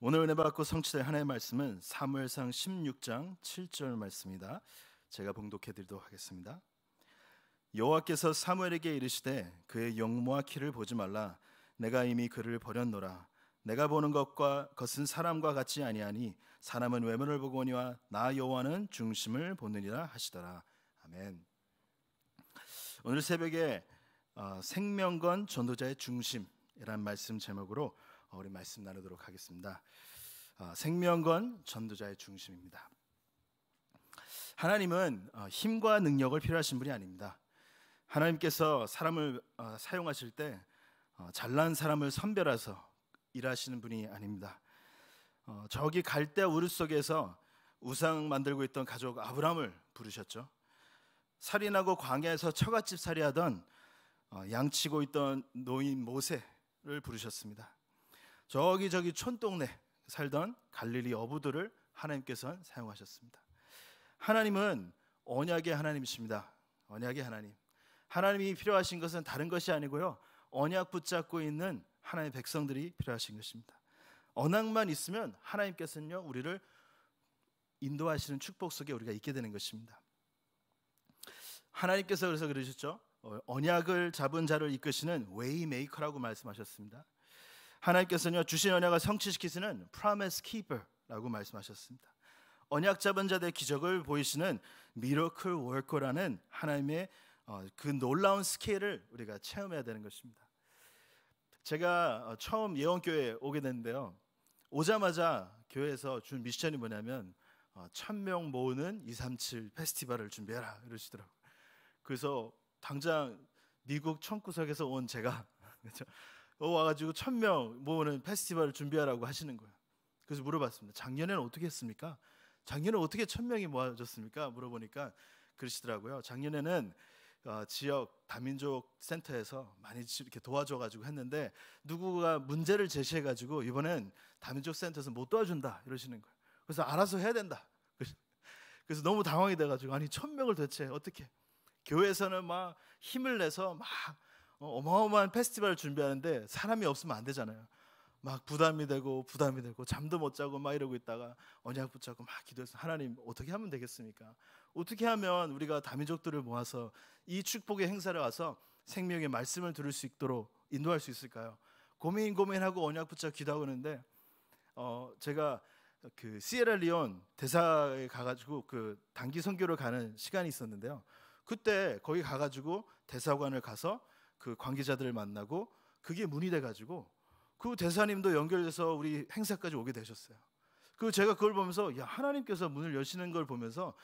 오늘 은혜 받고 성취될 하나님의 말씀은 사무엘상 16장 7절 말씀입니다. 제가 봉독해 드리도록 하겠습니다. 여호와께서 사무엘에게 이르시되 그의 영모와 키를 보지 말라 내가 이미 그를 버렸노라 내가 보는 것과 것은 사람과 같지 아니하니 사람은 외모를 보거니와 나 여호와는 중심을 보느니라 하시더라. 아멘. 오늘 새벽에 어, 생명건 전도자의 중심이란 말씀 제목으로 아, 우리 말씀 나누도록 하겠습니다. 아, 생명건 전도자의 중심입니다. 하나님은 어, 힘과 능력을 필요하신 분이 아닙니다. 하나님께서 사람을 어, 사용하실 때 어, 잘난 사람을 선별해서 일하시는 분이 아닙니다. 저기 갈대 우르 속에서 우상 만들고 있던 가족 아브람을 부르셨죠. 살인하고 광야에서 처갓집 살이하던 양치고 있던 노인 모세를 부르셨습니다. 저기 저기 촌동네 살던 갈릴리 어부들을 하나님께서는 사용하셨습니다. 하나님은 언약의 하나님이십니다. 언약의 하나님. 하나님이 필요하신 것은 다른 것이 아니고요. 언약 붙잡고 있는 하나님의 백성들이 필요하신 것입니다. 언약만 있으면 하나님께서는요 우리를 인도하시는 축복 속에 우리가 있게 되는 것입니다. 하나님께서 그래서 그러셨죠. 어, 언약을 잡은 자를 이끄시는 웨이메이커라고 말씀하셨습니다. 하나님께서는요 주신 언약을 성취시키시는 promise keeper라고 말씀하셨습니다. 언약 잡은 자들의 기적을 보이시는 미러클 월커라는 하나님의 어, 그 놀라운 스케일을 우리가 체험해야 되는 것입니다. 제가 어, 처음 예원교회 오게 됐는데요. 오자마자 교회에서 준 미션이 뭐냐면 어, 천명 모으는 237 페스티벌을 준비해라 이러시더라고요. 그래서 당장 미국 청구석에서 온 제가 그렇죠? 어, 와가지고 천 명 모으는 페스티벌을 준비하라고 하시는 거예요. 그래서 물어봤습니다. 작년에는 어떻게 했습니까? 작년에 어떻게 천 명이 모아졌습니까? 물어보니까 그러시더라고요. 작년에는 어, 지역 다민족 센터에서 많이 이렇게 도와줘가지고 했는데 누구가 문제를 제시해가지고 이번엔 다민족 센터에서 못 도와준다 이러시는 거예요. 그래서 알아서 해야 된다. 그래서 너무 당황이 돼가지고 아니 천 명을 대체 어떻게? 교회에서는 막 힘을 내서 막 어, 어마어마한 페스티벌 준비하는데 사람이 없으면 안 되잖아요. 막 부담이 되고 부담이 되고 잠도 못 자고 막 이러고 있다가 언약 붙잡고 막 기도해서 하나님 어떻게 하면 되겠습니까? 어떻게 하면 우리가 다민족들을 모아서 이 축복의 행사를 와서 생명의 말씀을 들을 수 있도록 인도할 수 있을까요? 고민 고민하고 언약 붙잡 기도하고 있는데 어 제가 그 시에라리온 대사에 가가지고 그 단기 선교를 가는 시간이 있었는데요. 그때 거기 가가지고 대사관을 가서 그 관계자들을 만나고 그게 문의돼 가지고 그 대사님도 연결돼서 우리 행사까지 오게 되셨어요. 그 제가 그걸 보면서 야 하나님께서 문을 여시는 걸 보면서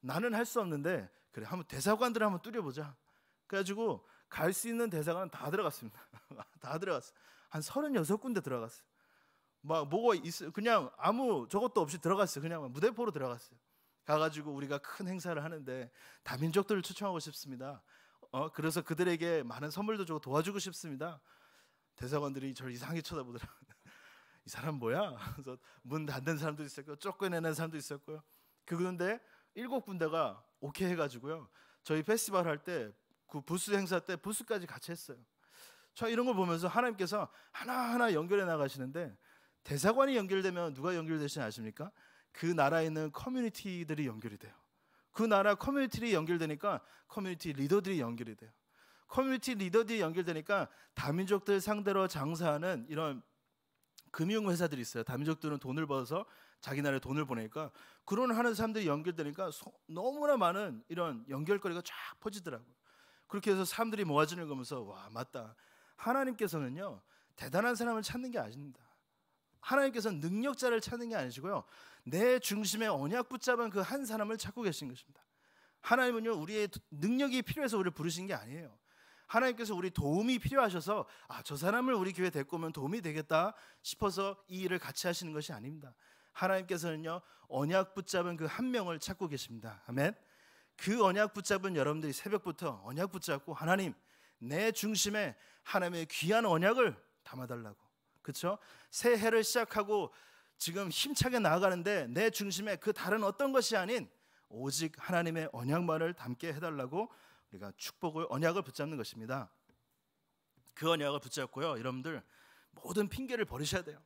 나는 할 수 없는데 그래 한번 대사관들 한번 뚫려보자. 그래가지고 갈 수 있는 대사관 은다 들어갔습니다. 다 들어갔어. 한 서른여섯 군데 들어갔어막 뭐가 있어 그냥 아무 저것도 없이 들어갔어요. 그냥 무대포로 들어갔어요. 가가지고 우리가 큰 행사를 하는데 다민족들을 초청하고 싶습니다. 어, 그래서 그들에게 많은 선물도 주고 도와주고 싶습니다. 대사관들이 저를 이상하게 쳐다보더라고요. 이 사람 뭐야? 그래서 문 닫는 사람도 있었고 쫓겨내는 사람도 있었고요. 그런데 일곱 군데가 오케이 해가지고요. 저희 페스티벌 할때 그 부스 행사 때 부스까지 같이 했어요. 저 이런 걸 보면서 하나님께서 하나하나 연결해 나가시는데 대사관이 연결되면 누가 연결되시는 지 아십니까? 그 나라에 있는 커뮤니티들이 연결이 돼요. 그 나라 커뮤니티들이 연결되니까 커뮤니티 리더들이 연결이 돼요. 커뮤니티 리더들이 연결되니까 다민족들 상대로 장사하는 이런 금융 회사들이 있어요. 다민족들은 돈을 벌어서 자기 나라에 돈을 보내니까 그런 하는 사람들이 연결되니까 소, 너무나 많은 이런 연결거리가 쫙 퍼지더라고요. 그렇게 해서 사람들이 모아지는 거면서 와 맞다. 하나님께서는요 대단한 사람을 찾는 게 아닙니다. 하나님께서는 능력자를 찾는 게 아니시고요 내 중심에 언약 붙잡은 그 한 사람을 찾고 계신 것입니다. 하나님은요 우리의 능력이 필요해서 우리를 부르신 게 아니에요. 하나님께서 우리 도움이 필요하셔서 아저 사람을 우리 교회 데리고 오면 도움이 되겠다 싶어서 이 일을 같이 하시는 것이 아닙니다. 하나님께서는요 언약 붙잡은 그 한 명을 찾고 계십니다. 아멘. 그 언약 붙잡은 여러분들이 새벽부터 언약 붙잡고 하나님 내 중심에 하나님의 귀한 언약을 담아달라고 그렇죠? 새해를 시작하고 지금 힘차게 나아가는데 내 중심에 그 다른 어떤 것이 아닌 오직 하나님의 언약만을 담게 해달라고 우리가 축복을 언약을 붙잡는 것입니다. 그 언약을 붙잡고요, 여러분들 모든 핑계를 버리셔야 돼요.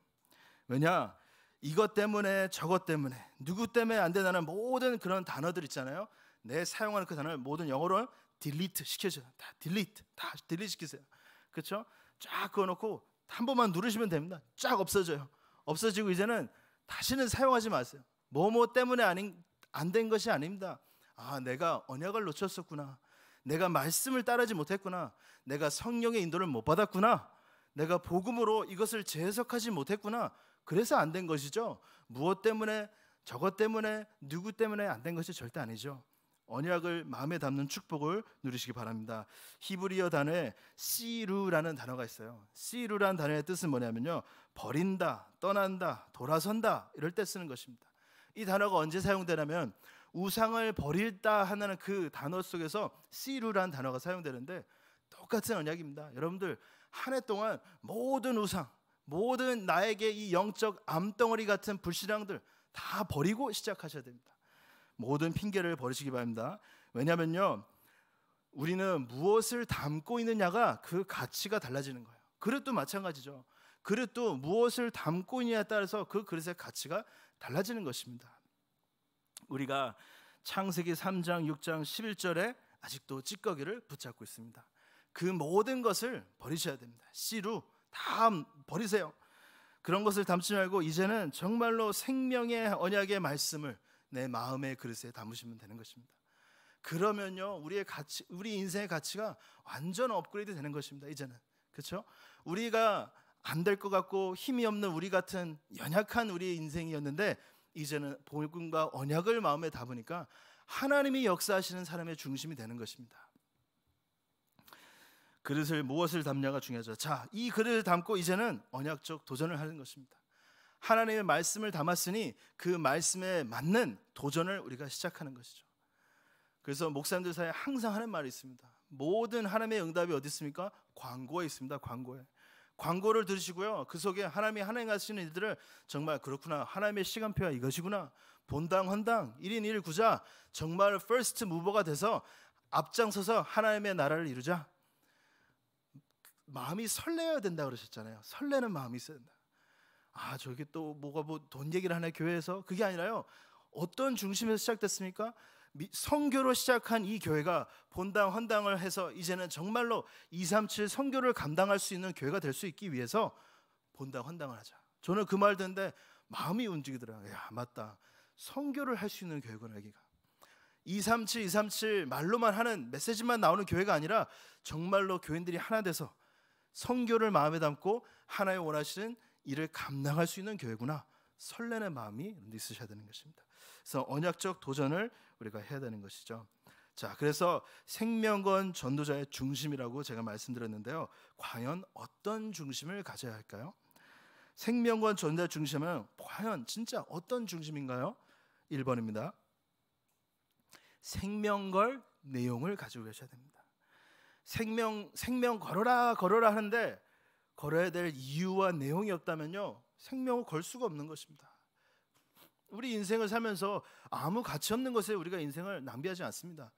왜냐? 이것 때문에 저것 때문에 누구 때문에 안 된다는 모든 그런 단어들 있잖아요. 내 사용하는 그 단어를 모든 영어로 딜리트 시켜줘요. 다 딜리트, 다 딜리트 시키세요. 그렇죠? 쫙 그어놓고 한 번만 누르시면 됩니다. 쫙 없어져요. 없어지고 이제는 다시는 사용하지 마세요. 뭐 뭐 때문에 아닌 안된 것이 아닙니다. 아, 내가 언약을 놓쳤었구나. 내가 말씀을 따르지 못했구나. 내가 성령의 인도를 못 받았구나. 내가 복음으로 이것을 재해석하지 못했구나. 그래서 안 된 것이죠. 무엇 때문에, 저것 때문에, 누구 때문에 안 된 것이 절대 아니죠. 언약을 마음에 담는 축복을 누리시기 바랍니다. 히브리어 단어에 시루라는 단어가 있어요. 시루라는 단어의 뜻은 뭐냐면요. 버린다, 떠난다, 돌아선다 이럴 때 쓰는 것입니다. 이 단어가 언제 사용되냐면 우상을 버릴다 하는 그 단어 속에서 시루라는 단어가 사용되는데 똑같은 언약입니다. 여러분들 한 해 동안 모든 우상, 모든 나에게 이 영적 암덩어리 같은 불신앙들 다 버리고 시작하셔야 됩니다. 모든 핑계를 버리시기 바랍니다. 왜냐면요. 우리는 무엇을 담고 있느냐가 그 가치가 달라지는 거예요. 그릇도 마찬가지죠. 그릇도 무엇을 담고 있냐에 느 따라서 그 그릇의 가치가 달라지는 것입니다. 우리가 창세기 3장, 6장, 11절에 아직도 찌꺼기를 붙잡고 있습니다. 그 모든 것을 버리셔야 됩니다. 씨루 다 버리세요. 그런 것을 담지 말고 이제는 정말로 생명의 언약의 말씀을 내 마음의 그릇에 담으시면 되는 것입니다. 그러면요, 우리의 가치, 우리 인생의 가치가 완전 업그레이드 되는 것입니다. 이제는 그렇죠? 우리가 안 될 것 같고 힘이 없는 우리 같은 연약한 우리의 인생이었는데 이제는 복음과 언약을 마음에 담으니까 하나님이 역사하시는 사람의 중심이 되는 것입니다. 그릇을 무엇을 담냐가 중요하죠. 자, 이 그릇을 담고 이제는 언약적 도전을 하는 것입니다. 하나님의 말씀을 담았으니 그 말씀에 맞는 도전을 우리가 시작하는 것이죠. 그래서 목사님들 사이에 항상 하는 말이 있습니다. 모든 하나님의 응답이 어디 있습니까? 광고에 있습니다. 광고에. 광고를 들으시고요. 그 속에 하나님이 하나님 하시는 일들을 정말 그렇구나. 하나님의 시간표가 이것이구나. 본당 헌당 1인 1구자 정말 퍼스트 무버가 돼서 앞장서서 하나님의 나라를 이루자. 마음이 설레어야 된다 그러셨잖아요. 설레는 마음이 있어야 된다. 아 저기 또 뭐가 뭐 돈 얘기를 하나 교회에서 그게 아니라요. 어떤 중심에서 시작됐습니까? 성교로 시작한 이 교회가 본당 헌당을 해서 이제는 정말로 237 성교를 감당할 수 있는 교회가 될 수 있기 위해서 본당 헌당을 하자. 저는 그 말 듣는데 마음이 움직이더라고요. 야, 맞다. 성교를 할 수 있는 교회구나 여기가. 237 237 말로만 하는 메시지만 나오는 교회가 아니라 정말로 교인들이 하나 돼서 성교를 마음에 담고 하나의 원하시는 이를 감당할 수 있는 교회구나 설레는 마음이 있으셔야 되는 것입니다. 그래서 언약적 도전을 우리가 해야 되는 것이죠. 자, 그래서 생명권 전도자의 중심이라고 제가 말씀드렸는데요. 과연 어떤 중심을 가져야 할까요? 생명권 전도자 중심은 과연 진짜 어떤 중심인가요? 1번입니다. 생명걸 내용을 가지고 계셔야 됩니다. 생명 생명 걸어라 걸어라 하는데 걸어야 될 이유와 내용이 없다면요 생명을 걸 수가 없는 것입니다. 우리 인생을 살면서 아무 가치 없는 것에 우리가 인생을 낭비하지 않습니다.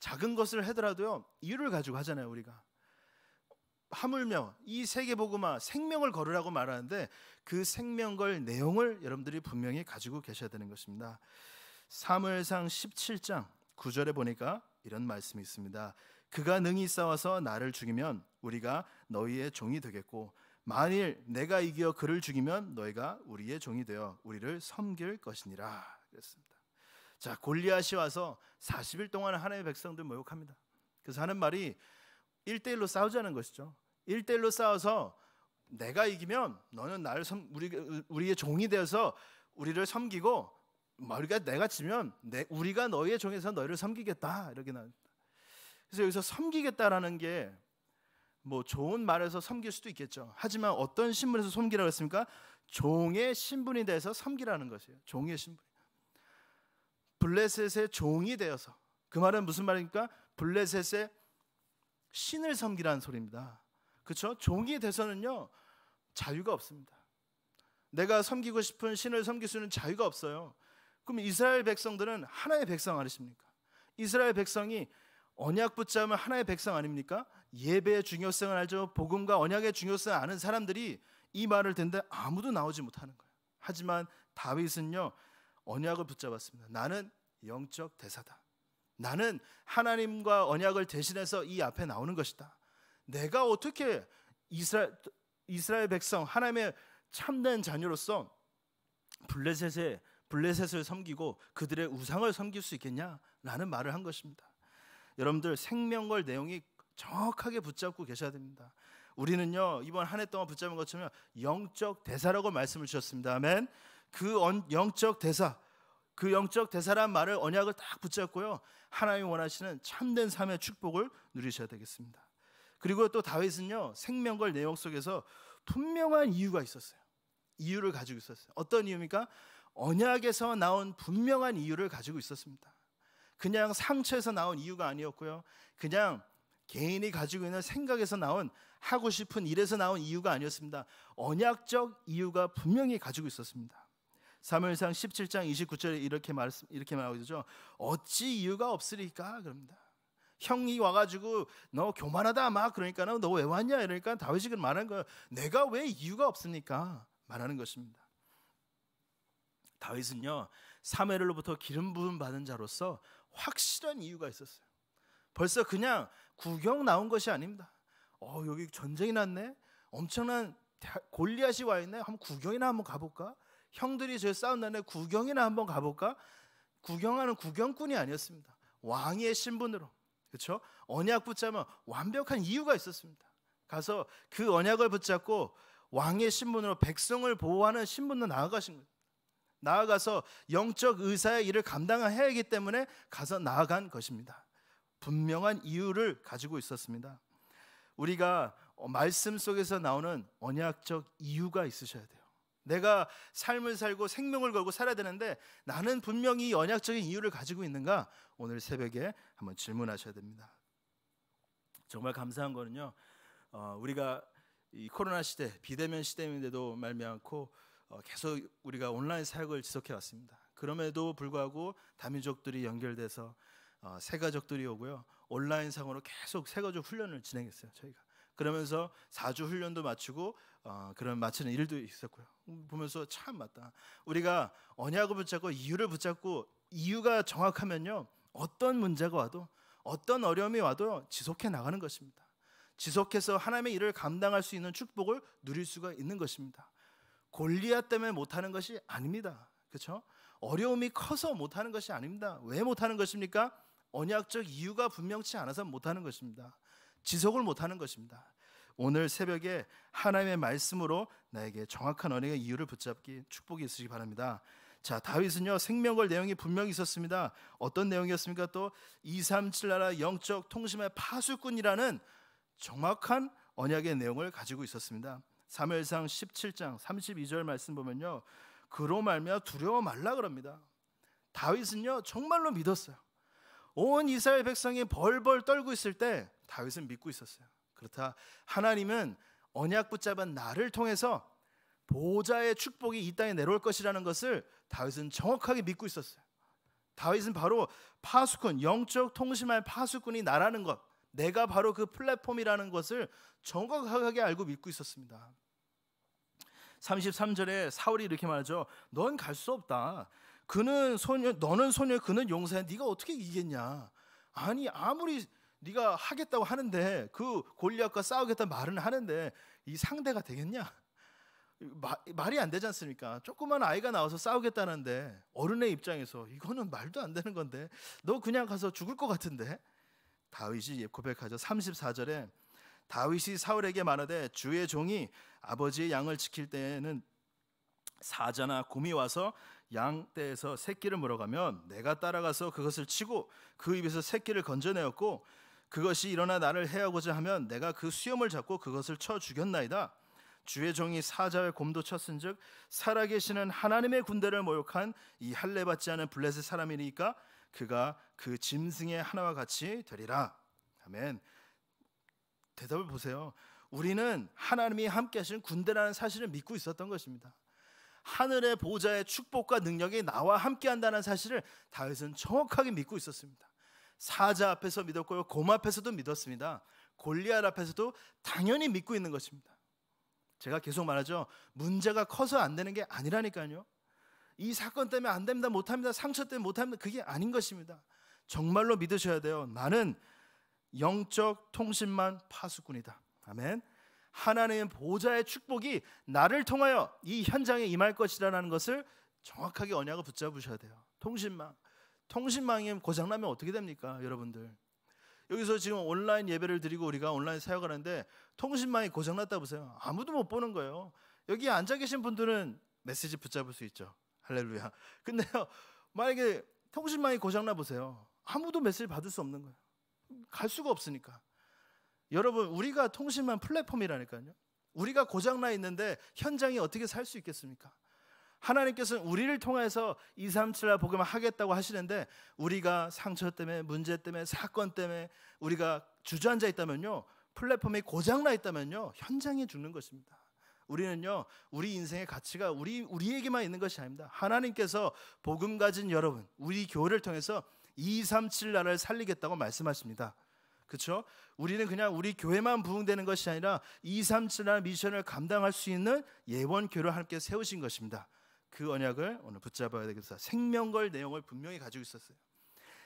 작은 것을 하더라도요 이유를 가지고 하잖아요 우리가 하물며 이 세계 복음화 생명을 걸으라고 말하는데 그 생명 걸 내용을 여러분들이 분명히 가지고 계셔야 되는 것입니다. 사무엘상 17장 9절에 보니까 이런 말씀이 있습니다. 그가 능히 싸워서 나를 죽이면 우리가 너희의 종이 되겠고 만일 내가 이겨 그를 죽이면 너희가 우리의 종이 되어 우리를 섬길 것이니라 그랬습니다. 자 골리앗이 와서 40일 동안 하나님의 백성들 모욕합니다. 그래서 하는 말이 1대1로 싸우자는 것이죠. 1대1로 싸워서 내가 이기면 너는 나를 섬, 우리, 우리의 종이 되어서 우리를 섬기고 우리가 내가 지면 내, 우리가 너희의 종에서 너희를 섬기겠다 이렇게 나. 그래서 여기서 섬기겠다라는 게뭐 좋은 말에서 섬길 수도 있겠죠. 하지만 어떤 신분에서 섬기라고 했습니까? 종의 신분이 돼서 섬기라는 것이에요. 종의 신분. 블레셋의 종이 되어서 그 말은 무슨 말입니까? 블레셋의 신을 섬기라는 소리입니다. 그렇죠? 종이 돼서는요 자유가 없습니다. 내가 섬기고 싶은 신을 섬길 수 있는 자유가 없어요. 그럼 이스라엘 백성들은 하나의 백성 아니십니까? 이스라엘 백성이 언약 붙잡으면 하나의 백성 아닙니까? 예배의 중요성을 알죠. 복음과 언약의 중요성을 아는 사람들이 이 말을 듣는데 아무도 나오지 못하는 거예요. 하지만 다윗은요. 언약을 붙잡았습니다. 나는 영적 대사다. 나는 하나님과 언약을 대신해서 이 앞에 나오는 것이다. 내가 어떻게 이스라엘, 이스라엘 백성 하나님의 참된 자녀로서 블레셋에 블레셋을 섬기고 그들의 우상을 섬길 수 있겠냐라는 말을 한 것입니다. 여러분들 생명걸 내용이 정확하게 붙잡고 계셔야 됩니다. 우리는요 이번 한 해 동안 붙잡은 것처럼 영적 대사라고 말씀을 주셨습니다. 아멘. 그 영적 대사, 그 영적 대사란 말을 언약을 딱 붙잡고요 하나님 원하시는 참된 삶의 축복을 누리셔야 되겠습니다. 그리고 또 다윗은요 생명걸 내용 속에서 분명한 이유가 있었어요. 이유를 가지고 있었어요. 어떤 이유입니까? 언약에서 나온 분명한 이유를 가지고 있었습니다. 그냥 상처에서 나온 이유가 아니었고요. 그냥 개인이 가지고 있는 생각에서 나온 하고 싶은 일에서 나온 이유가 아니었습니다. 언약적 이유가 분명히 가지고 있었습니다. 사무엘상 17장 29절에 이렇게 말 이렇게 말하고 있죠. 어찌 이유가 없으리까 그럽니다. 형이 와가지고 너 교만하다 막그러니까너 왜 왔냐 이러니까 다윗이 그 말하는 거예요. 내가 왜 이유가 없습니까? 말하는 것입니다. 다윗은요 사무엘로부터 기름 부음 받은 자로서 확실한 이유가 있었어요. 벌써 그냥 구경 나온 것이 아닙니다. 어, 여기 전쟁이 났네. 엄청난 골리앗이 와 있네. 한번 구경이나 한번 가볼까? 형들이 저 싸운 날에 구경이나 한번 가볼까? 구경하는 구경꾼이 아니었습니다. 왕의 신분으로 그렇죠? 언약 붙잡으면 완벽한 이유가 있었습니다. 가서 그 언약을 붙잡고 왕의 신분으로 백성을 보호하는 신분으로 나아가신 거예요. 나아가서 영적 의사의 일을 감당해야 하기 때문에 가서 나아간 것입니다. 분명한 이유를 가지고 있었습니다. 우리가 어, 말씀 속에서 나오는 언약적 이유가 있으셔야 돼요. 내가 삶을 살고 생명을 걸고 살아야 되는데 나는 분명히 언약적인 이유를 가지고 있는가? 오늘 새벽에 한번 질문하셔야 됩니다. 정말 감사한 거는요. 어, 우리가 이 코로나 시대 비대면 시대인데도 말미암고 어, 계속 우리가 온라인 사역을 지속해 왔습니다. 그럼에도 불구하고 다민족들이 연결돼서 어, 새가족들이 오고요. 온라인상으로 계속 새가족 훈련을 진행했어요. 저희가. 그러면서 4주 훈련도 마치고 어, 그런 마치는 일도 있었고요. 보면서 참 맞다. 우리가 언약을 붙잡고 이유를 붙잡고 이유가 정확하면요. 어떤 문제가 와도 어떤 어려움이 와도 지속해 나가는 것입니다. 지속해서 하나님의 일을 감당할 수 있는 축복을 누릴 수가 있는 것입니다. 골리앗 때문에 못하는 것이 아닙니다. 그렇죠? 어려움이 커서 못하는 것이 아닙니다. 왜 못하는 것입니까? 언약적 이유가 분명치 않아서 못하는 것입니다. 지속을 못하는 것입니다. 오늘 새벽에 하나님의 말씀으로 나에게 정확한 언약의 이유를 붙잡기 축복이 있으시기 바랍니다. 자, 다윗은요, 생명걸 내용이 분명히 있었습니다. 어떤 내용이었습니까? 또, 237 나라 영적 통심의 파수꾼이라는 정확한 언약의 내용을 가지고 있었습니다. 사무상 17장 32절 말씀 보면요. 그로 말며 두려워 말라 그럽니다. 다윗은요, 정말로 믿었어요. 온 이스라엘 백성이 벌벌 떨고 있을 때 다윗은 믿고 있었어요. 그렇다 하나님은 언약 붙잡은 나를 통해서 보좌의 축복이 이 땅에 내려올 것이라는 것을 다윗은 정확하게 믿고 있었어요. 다윗은 바로 파수꾼, 영적 통신할 파수꾼이 나라는 것, 내가 바로 그 플랫폼이라는 것을 정확하게 알고 믿고 있었습니다. 33절에 사울이 이렇게 말하죠. 넌 갈 수 없다. 그는 소녀 너는 소녀 그는 용사야 네가 어떻게 이기겠냐 아니 아무리 네가 하겠다고 하는데 그 골리앗과 싸우겠다 말은 하는데 이 상대가 되겠냐 마, 말이 안 되지 않습니까 조그만 아이가 나와서 싸우겠다는데 어른의 입장에서 이거는 말도 안 되는 건데 너 그냥 가서 죽을 것 같은데 다윗이 고백하죠 34절에 다윗이 사울에게 말하되 주의 종이 아버지의 양을 지킬 때에는 사자나 곰이 와서 양 떼에서 새끼를 물어가면 내가 따라가서 그것을 치고 그 입에서 새끼를 건져내었고 그것이 일어나 나를 해하고자 하면 내가 그 수염을 잡고 그것을 쳐 죽였나이다. 주의 종이 사자의 곰도 쳤은즉 살아계시는 하나님의 군대를 모욕한 이 할례 받지 않은 블레셋 사람이니까 그가 그 짐승의 하나와 같이 되리라. 아멘. 대답을 보세요. 우리는 하나님이 함께 하시 군대라는 사실을 믿고 있었던 것입니다. 하늘의 보좌의 축복과 능력이 나와 함께 한다는 사실을 다윗은 정확하게 믿고 있었습니다. 사자 앞에서 믿었고요. 곰 앞에서도 믿었습니다. 골리앗 앞에서도 당연히 믿고 있는 것입니다. 제가 계속 말하죠. 문제가 커서 안 되는 게 아니라니까요. 이 사건 때문에 안 됩니다. 못 합니다. 상처 때문에 못 합니다. 그게 아닌 것입니다. 정말로 믿으셔야 돼요. 나는 영적 통신만 파수꾼이다. 아멘. 하나님의 보좌의 축복이 나를 통하여 이 현장에 임할 것이라는 것을 정확하게 언약을 붙잡으셔야 돼요. 통신망. 통신망이 고장 나면 어떻게 됩니까, 여러분들? 여기서 지금 온라인 예배를 드리고 우리가 온라인 사역하는데 통신망이 고장 났다 보세요. 아무도 못 보는 거예요. 여기 앉아 계신 분들은 메시지 붙잡을 수 있죠. 할렐루야. 근데요. 만약에 통신망이 고장 나 보세요. 아무도 메시지 받을 수 없는 거예요. 갈 수가 없으니까. 여러분 우리가 통신만 플랫폼이라니까요. 우리가 고장 나 있는데 현장이 어떻게 살 수 있겠습니까? 하나님께서는 우리를 통해서 2, 3, 7라 복음을 하겠다고 하시는데 우리가 상처 때문에 문제 때문에 사건 때문에 우리가 주저앉아 있다면요. 플랫폼이 고장 나 있다면요. 현장에 죽는 것입니다. 우리는요. 우리 인생의 가치가 우리 우리에게만 있는 것이 아닙니다. 하나님께서 복음 가진 여러분, 우리 교회를 통해서 2, 3, 7 나라를 살리겠다고 말씀하십니다. 그렇죠? 우리는 그냥 우리 교회만 부흥되는 것이 아니라 2, 3, 7나 미션을 감당할 수 있는 예원교를 함께 세우신 것입니다. 그 언약을 오늘 붙잡아야 되겠다. 생명걸 내용을 분명히 가지고 있었어요.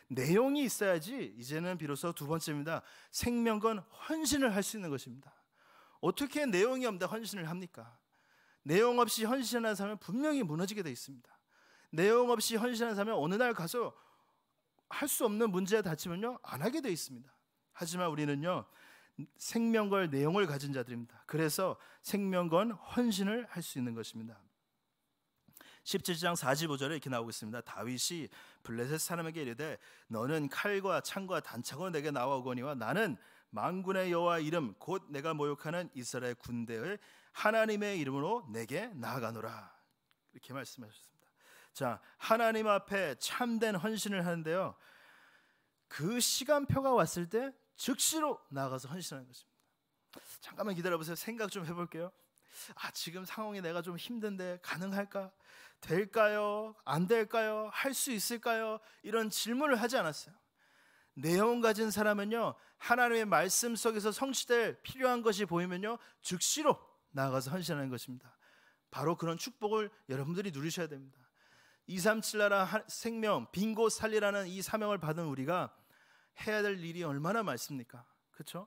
내용이 있어야지 이제는 비로소 두 번째입니다. 생명건 헌신을 할 수 있는 것입니다. 어떻게 내용이 없다 헌신을 합니까? 내용 없이 헌신하는 사람은 분명히 무너지게 되어 있습니다. 내용 없이 헌신하는 사람은 어느 날 가서 할 수 없는 문제에 다치면요 안 하게 되어 있습니다. 하지만 우리는요, 생명과 내용을 가진 자들입니다. 그래서 생명건 헌신을 할 수 있는 것입니다. 17장 45절에 이렇게 나오고 있습니다. 다윗이 블레셋 사람에게 이르되 너는 칼과 창과 단창으로 내게 나와오거니와 나는 망군의 여호와 이름 곧 내가 모욕하는 이스라엘 군대의 하나님의 이름으로 내게 나아가노라. 이렇게 말씀하셨습니다. 자, 하나님 앞에 참된 헌신을 하는데요. 그 시간표가 왔을 때 즉시로 나가서 헌신하는 것입니다. 잠깐만 기다려 보세요. 생각 좀 해볼게요. 아, 지금 상황이 내가 좀 힘든데 가능할까? 될까요? 안 될까요? 할 수 있을까요? 이런 질문을 하지 않았어요. 내용 가진 사람은요, 하나님의 말씀 속에서 성취될 필요한 것이 보이면요, 즉시로 나가서 헌신하는 것입니다. 바로 그런 축복을 여러분들이 누리셔야 됩니다. 237 나라 생명, 빈곳 살리라는 이 사명을 받은 우리가 해야 될 일이 얼마나 많습니까? 그렇죠?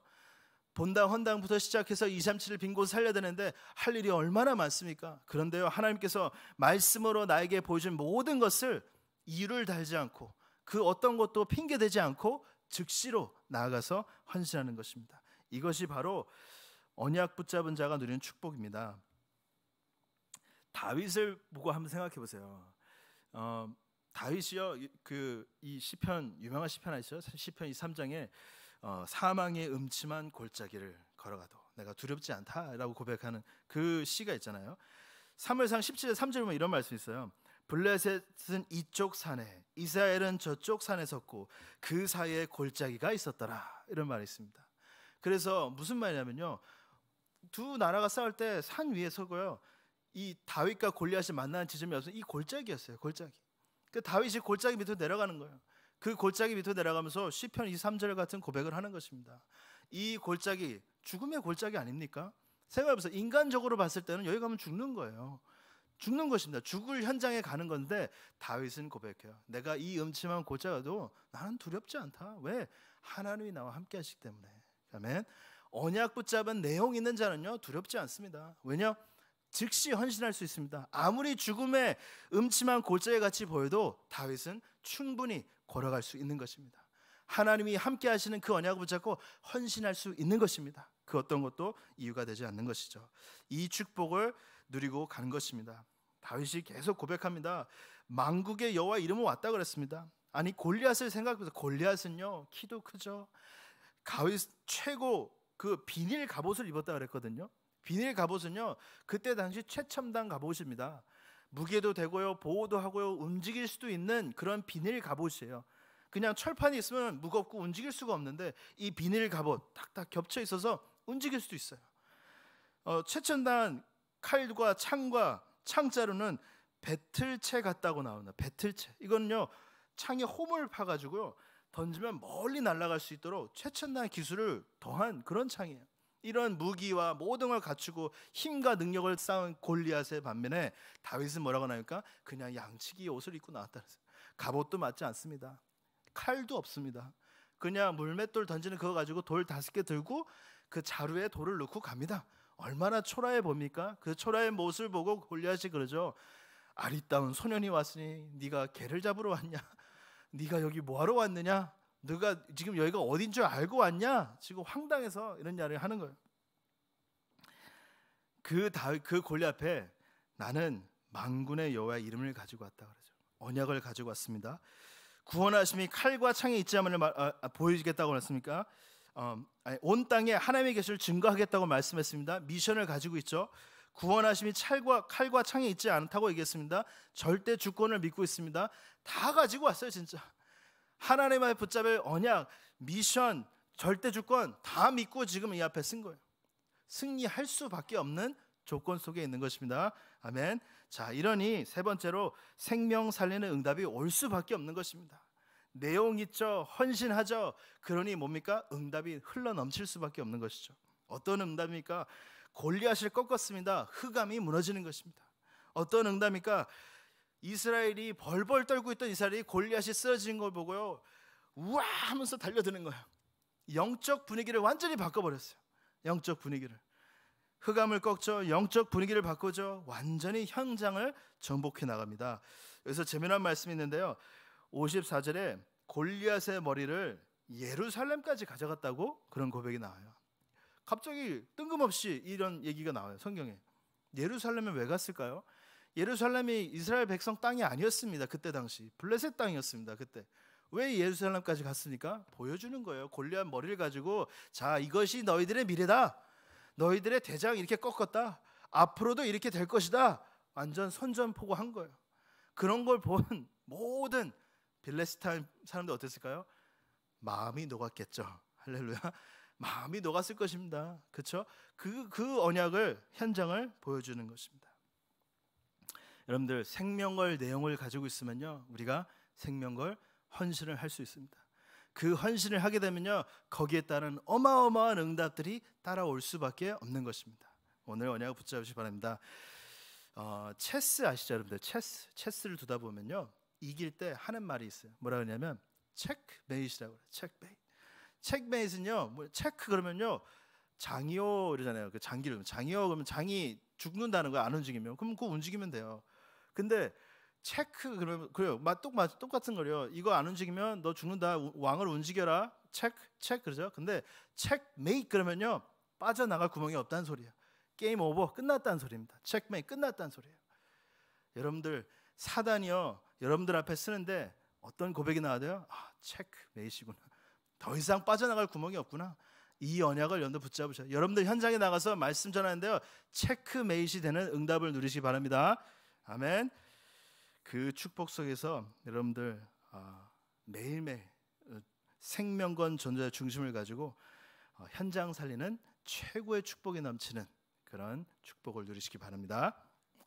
본당 헌당부터 시작해서 2, 3, 7 빈곳 살려야 되는데 할 일이 얼마나 많습니까? 그런데요 하나님께서 말씀으로 나에게 보여준 모든 것을 이유를 달지 않고 그 어떤 것도 핑계대지 않고 즉시로 나아가서 헌신하는 것입니다. 이것이 바로 언약 붙잡은 자가 누리는 축복입니다. 다윗을 보고 한번 생각해 보세요. 어, 다윗이요 그이 그, 시편 유명한 시편 아시죠? 시편 이 3장에 어, 사망의 음침한 골짜기를 걸어가도 내가 두렵지 않다라고 고백하는 그 시가 있잖아요. 사무엘상 17장 3절 보면 이런 말씀이 있어요. 블레셋은 이쪽 산에 이스라엘은 저쪽 산에 섰고 그 사이에 골짜기가 있었더라 이런 말이 있습니다. 그래서 무슨 말이냐면요. 두 나라가 싸울 때 산 위에 서고요. 이 다윗과 골리앗이 만나는 지점이 없어서 이 골짜기였어요. 골짜기. 그 다윗이 골짜기 밑으로 내려가는 거예요. 그 골짜기 밑으로 내려가면서 시편 23절 같은 고백을 하는 것입니다. 이 골짜기 죽음의 골짜기 아닙니까? 생각해 보세요. 인간적으로 봤을 때는 여기 가면 죽는 거예요. 죽는 것입니다. 죽을 현장에 가는 건데 다윗은 고백해요. 내가 이 음침한 골짜기도 나는 두렵지 않다. 왜? 하나님이 나와 함께 하시기 때문에. 아멘. 언약 붙잡은 내용 있는 자는요 두렵지 않습니다. 왜냐? 즉시 헌신할 수 있습니다. 아무리 죽음의 음침한 골짜기 같이 보여도 다윗은 충분히 걸어갈 수 있는 것입니다. 하나님이 함께 하시는 그 언약을 붙잡고 헌신할 수 있는 것입니다. 그 어떤 것도 이유가 되지 않는 것이죠. 이 축복을 누리고 가는 것입니다. 다윗이 계속 고백합니다. 망국의 여호와 이름은 왔다 그랬습니다. 아니 골리앗을 생각해서 골리앗은요 키도 크죠. 가윗 최고 그 비닐 갑옷을 입었다 그랬거든요. 비닐 갑옷은요 그때 당시 최첨단 갑옷입니다. 무게도 되고요 보호도 하고요 움직일 수도 있는 그런 비닐 갑옷이에요. 그냥 철판이 있으면 무겁고 움직일 수가 없는데 이 비닐 갑옷 딱딱 겹쳐 있어서 움직일 수도 있어요. 어, 최첨단 칼과 창과 창자루는 배틀채 같다고 나오다 배틀채. 이건요 창에 홈을 파가지고요 던지면 멀리 날아갈 수 있도록 최첨단 기술을 더한 그런 창이에요. 이런 무기와 모든 걸 갖추고 힘과 능력을 쌓은 골리앗의 반면에 다윗은 뭐라고 나니까 그냥 양치기 옷을 입고 나왔다 그랬어요. 갑옷도 맞지 않습니다. 칼도 없습니다. 그냥 물맷돌 던지는 그거 가지고 돌 다섯 개 들고 그 자루에 돌을 넣고 갑니다. 얼마나 초라해 봅니까? 그 초라한 모습을 보고 골리앗이 그러죠. 아리따운 소년이 왔으니 네가 개를 잡으러 왔냐? 네가 여기 뭐하러 왔느냐? 네가 지금 여기가 어딘 줄 알고 왔냐? 지금 황당해서 이런 이야기를 하는 거예요. 그 다 그 골리앗에 나는 망군의 여호와 이름을 가지고 왔다 그러죠. 언약을 가지고 왔습니다. 구원하심이 칼과 창에 있지 않음을 아, 아, 보여주겠다고 했습니까? 어, 음, 아니, 온 땅에 하나님의 계시를 증거하겠다고 말씀했습니다. 미션을 가지고 있죠. 구원하심이 찰과 칼과 창에 있지 않다고 얘기했습니다. 절대 주권을 믿고 있습니다. 다 가지고 왔어요, 진짜. 하나님의 붙잡을 언약, 미션, 절대 주권 다 믿고 지금 이 앞에 쓴 거예요. 승리할 수밖에 없는 조건 속에 있는 것입니다. 아멘. 자, 이러니 세 번째로 생명 살리는 응답이 올 수밖에 없는 것입니다. 내용 있죠. 헌신하죠. 그러니 뭡니까? 응답이 흘러 넘칠 수밖에 없는 것이죠. 어떤 응답입니까? 골리앗을 꺾었습니다. 흑암이 무너지는 것입니다. 어떤 응답입니까? 이스라엘이 벌벌 떨고 있던 이스라엘이 골리앗이 쓰러진걸 보고요. 우와 하면서 달려드는 거예요. 영적 분위기를 완전히 바꿔버렸어요. 영적 분위기를. 흑암을 꺾죠. 영적 분위기를 바꾸죠. 완전히 현장을 정복해 나갑니다. 여기서 재미난 말씀이 있는데요. 54절에 골리앗의 머리를 예루살렘까지 가져갔다고 그런 고백이 나와요. 갑자기 뜬금없이 이런 얘기가 나와요. 성경에. 예루살렘에 왜 갔을까요? 예루살렘이 이스라엘 백성 땅이 아니었습니다. 그때 당시 블레셋 땅이었습니다. 그때 왜 예루살렘까지 갔습니까? 보여주는 거예요. 골리앗 머리를 가지고 자 이것이 너희들의 미래다. 너희들의 대장 이렇게 꺾었다. 앞으로도 이렇게 될 것이다. 완전 선전포고한 거예요. 그런 걸 본 모든 빌레스탄 사람들 어땠을까요? 마음이 녹았겠죠. 할렐루야. 마음이 녹았을 것입니다. 그렇죠? 그 그 언약을 현장을 보여주는 것입니다. 여러분들 생명걸 내용을 가지고 있으면요 우리가 생명걸 헌신을 할 수 있습니다. 그 헌신을 하게 되면요 거기에 따른 어마어마한 응답들이 따라올 수밖에 없는 것입니다. 오늘 언약을 붙잡으시기 바랍니다. 어, 체스 아시죠 여러분들? 체스 체스를 두다 보면요 이길 때 하는 말이 있어요. 뭐라 그러냐면 체크메이트라고 그래요. 체크메이트. 체크메이트는요 뭐 체크 그러면요 장이요 이러잖아요. 그 장기를 장이요 그러면 장이 죽는다는 거야 안 움직이면 그럼 그 움직이면 돼요. 근데 체크 그러면 그래요. 똑 똑같은 거요. 이거 안 움직이면 너 죽는다. 왕을 움직여라. 체크 체크 그러죠. 근데 체크메이트 그러면요. 빠져나갈 구멍이 없다는 소리야. 게임 오버 끝났다는 소리입니다. 체크메이트 끝났다는 소리예요. 여러분들 사단이요. 여러분들 앞에 쓰는데 어떤 고백이 나와야 돼요? 아, 체크메이시구나더 이상 빠져나갈 구멍이 없구나. 이 언약을 연도 붙잡으셔. 여러분들 현장에 나가서 말씀 전하는데요. 체크메이시 되는 응답을 누리시기 바랍니다. 아멘. 그 축복 속에서 여러분들 어, 매일매일 어, 생명권 존재의 중심을 가지고 어, 현장 살리는 최고의 축복이 넘치는 그런 축복을 누리시기 바랍니다.